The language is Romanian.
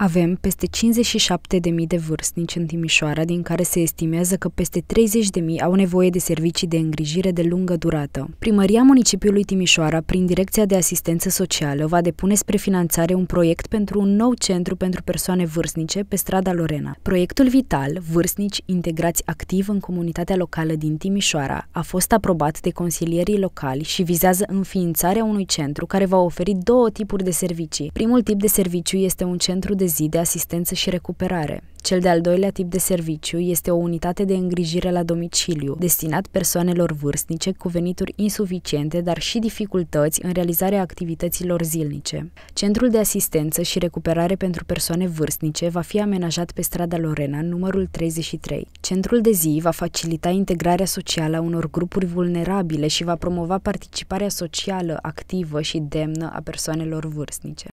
Avem peste 57.000 de vârstnici în Timișoara, din care se estimează că peste 30.000 au nevoie de servicii de îngrijire de lungă durată. Primăria Municipiului Timișoara, prin Direcția de Asistență Socială, va depune spre finanțare un proiect pentru un nou centru pentru persoane vârstnice pe strada Lorena. Proiectul Vital, vârstnici integrați activ în comunitatea locală din Timișoara, a fost aprobat de consilierii locali și vizează înființarea unui centru care va oferi două tipuri de servicii. Primul tip de serviciu este un centru de de zi de asistență și recuperare. Cel de-al doilea tip de serviciu este o unitate de îngrijire la domiciliu, destinat persoanelor vârstnice cu venituri insuficiente, dar și dificultăți în realizarea activităților zilnice. Centrul de asistență și recuperare pentru persoane vârstnice va fi amenajat pe strada Lorena, numărul 33. Centrul de zi va facilita integrarea socială a unor grupuri vulnerabile și va promova participarea socială activă și demnă a persoanelor vârstnice.